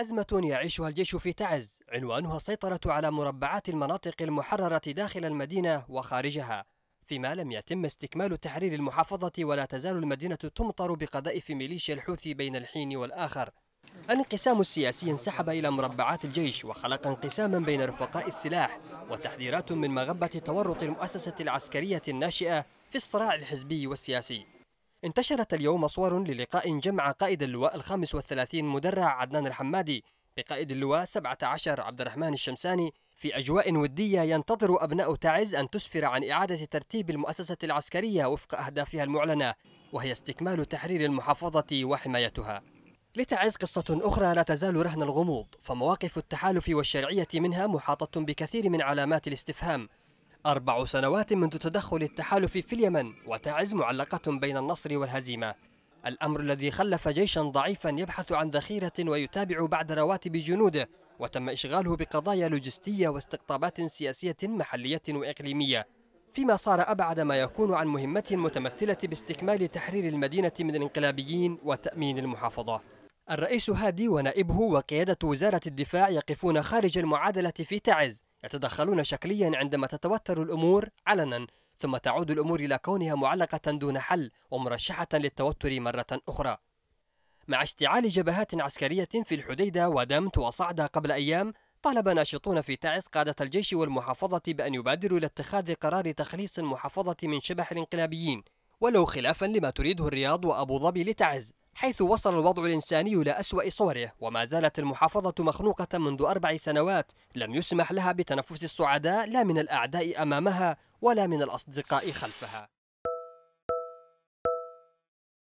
أزمة يعيشها الجيش في تعز عنوانها السيطرة على مربعات المناطق المحررة داخل المدينة وخارجها فيما لم يتم استكمال تحرير المحافظة ولا تزال المدينة تمطر بقذائف ميليشيا الحوثي بين الحين والآخر الانقسام السياسي انسحب إلى مربعات الجيش وخلق انقساما بين رفقاء السلاح وتحذيرات من مغبة تورط المؤسسة العسكرية الناشئة في الصراع الحزبي والسياسي انتشرت اليوم صور للقاء جمع قائد اللواء الخامس والثلاثين مدرع عدنان الحمادي بقائد اللواء 17 عبد الرحمن الشمساني في أجواء ودية ينتظر أبناء تعز أن تسفر عن إعادة ترتيب المؤسسة العسكرية وفق أهدافها المعلنة وهي استكمال تحرير المحافظة وحمايتها لتعز قصة أخرى لا تزال رهن الغموض فمواقف التحالف والشرعية منها محاطة بكثير من علامات الاستفهام أربع سنوات منذ تدخل التحالف في اليمن وتعز معلقة بين النصر والهزيمة الأمر الذي خلف جيشا ضعيفا يبحث عن ذخيرة ويتابع بعد رواتب جنوده وتم إشغاله بقضايا لوجستية واستقطابات سياسية محلية وإقليمية فيما صار أبعد ما يكون عن مهمته المتمثلة باستكمال تحرير المدينة من الانقلابيين وتأمين المحافظة الرئيس هادي ونائبه وقيادة وزارة الدفاع يقفون خارج المعادلة في تعز يتدخلون شكليا عندما تتوتر الأمور علنا ثم تعود الأمور إلى كونها معلقة دون حل ومرشحة للتوتر مرة أخرى مع اشتعال جبهات عسكرية في الحديدة ودمت وصعدة قبل أيام طالب ناشطون في تعز قادة الجيش والمحافظة بأن يبادروا إلى اتخاذ قرار تخليص المحافظة من شبح الانقلابيين ولو خلافا لما تريده الرياض وأبو ظبي لتعز حيث وصل الوضع الإنساني إلى أسوأ صوره وما زالت المحافظة مخنوقة منذ أربع سنوات لم يسمح لها بتنفس السعداء لا من الأعداء أمامها ولا من الأصدقاء خلفها